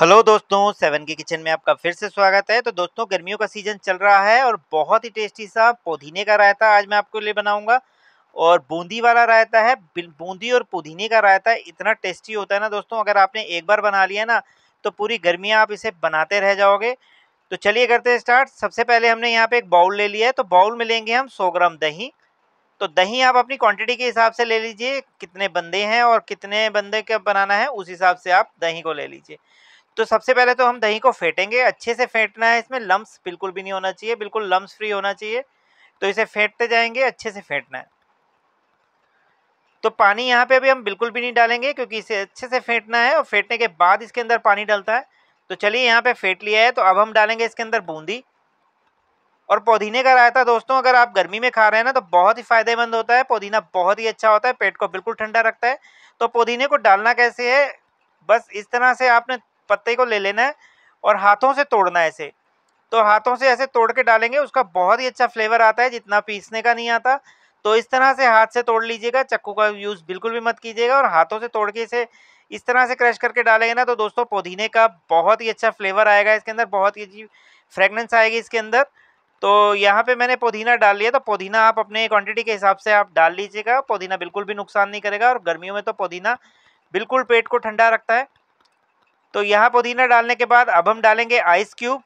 hello दोस्तों seven के kitchen में आपका फिर से स्वागत है तो दोस्तों गर्मियों का सीजन चल रहा है और बहुत ही टेस्टी सा पुदीने का रायता आज मैं आपके लिए बनाऊंगा और बूंदी वाला रायता है बूंदी और पुदीने का रायता इतना टेस्टी होता है ना दोस्तों अगर आपने एक बार बना लिया ना तो पूरी गर्मियाँ आप इसे बनाते रह जाओगे तो चलिए करते हैं स्टार्ट सबसे पहले हमने यहाँ पे एक बाउल ले लिया है तो बाउल में लेंगे हम सौ ग्राम दही तो दही आप अपनी क्वांटिटी के हिसाब से ले लीजिए कितने बंदे हैं और कितने बंदे का बनाना है उस हिसाब से आप दही को ले लीजिए तो सबसे पहले तो हम दही को फेंटेंगे अच्छे से फेंटना है इसमें लम्ब बिल्कुल भी नहीं होना चाहिए बिल्कुल लम्ब फ्री होना चाहिए तो इसे फेंटते जाएंगे अच्छे से फेंटना है तो पानी यहाँ पे अभी हम बिल्कुल भी नहीं डालेंगे क्योंकि इसे अच्छे से फेंटना है और फेंटने के बाद इसके अंदर पानी डलता है तो चलिए यहाँ पे फेंट लिया है तो अब हम डालेंगे इसके अंदर बूंदी और पुदीने का रायता दोस्तों अगर आप गर्मी में खा रहे हैं ना तो बहुत ही फायदेमंद होता है पुदीना बहुत ही अच्छा होता है पेट को बिल्कुल ठंडा रखता है तो पुदीने को डालना कैसे है बस इस तरह से आपने पत्ते को ले लेना है और हाथों से तोड़ना है इसे तो हाथों से ऐसे तोड़ के डालेंगे उसका बहुत ही अच्छा फ्लेवर आता है जितना पीसने का नहीं आता तो इस तरह से हाथ से तोड़ लीजिएगा चक्कू का यूज़ बिल्कुल भी मत कीजिएगा और हाथों से तोड़ के इसे इस तरह से क्रश करके डालेंगे ना तो दोस्तों पुदीने का बहुत ही अच्छा फ्लेवर आएगा इसके अंदर बहुत ही अच्छी फ्रेगनेंस आएगी इसके अंदर तो यहाँ पे मैंने पुदीना डाल लिया तो पुदीना आप अपने क्वांटिटी के हिसाब से आप डाल लीजिएगा पुदीना बिल्कुल भी नुकसान नहीं करेगा और गर्मियों में तो पुदीना बिल्कुल पेट को ठंडा रखता है तो यहाँ पुदीना डालने के बाद अब हम डालेंगे आइस क्यूब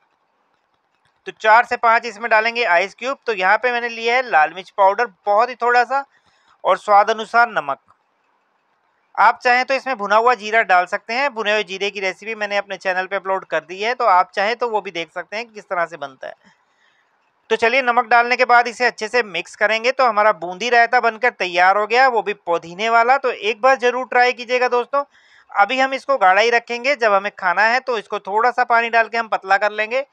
तो चार से पाँच इसमें डालेंगे आइस क्यूब तो यहाँ पे मैंने लिया है लाल मिर्च पाउडर बहुत ही थोड़ा सा और स्वाद अनुसार नमक आप चाहें तो इसमें भुना हुआ जीरा डाल सकते हैं भुने हुए जीरे की रेसिपी मैंने अपने चैनल पे अपलोड कर दी है तो आप चाहें तो वो भी देख सकते हैं कि किस तरह से बनता है तो चलिए नमक डालने के बाद इसे अच्छे से मिक्स करेंगे तो हमारा बूंदी रायता बनकर तैयार हो गया वो भी पुदीने वाला तो एक बार ज़रूर ट्राई कीजिएगा दोस्तों अभी हम इसको गाढ़ा ही रखेंगे जब हमें खाना है तो इसको थोड़ा सा पानी डाल के हम पतला कर लेंगे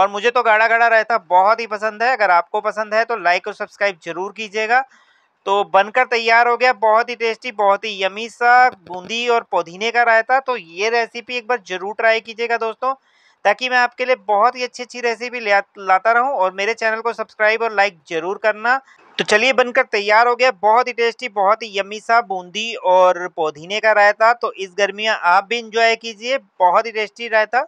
और मुझे तो गाढ़ा गाढ़ा रहता बहुत ही पसंद है अगर आपको पसंद है तो लाइक और सब्सक्राइब जरूर कीजिएगा तो बनकर तैयार हो गया बहुत ही टेस्टी बहुत ही यमी सा बूंदी और पुदीने का रायता तो ये रेसिपी एक बार ज़रूर ट्राई कीजिएगा दोस्तों ताकि मैं आपके लिए बहुत ही अच्छी अच्छी रेसिपी लाता रहूं और मेरे चैनल को सब्सक्राइब और लाइक ज़रूर करना तो चलिए बनकर तैयार हो गया बहुत ही टेस्टी बहुत ही यमी सा बूंदी और पुदीने का रायता तो इस गर्मियाँ आप भी इंजॉय कीजिए बहुत ही टेस्टी रायता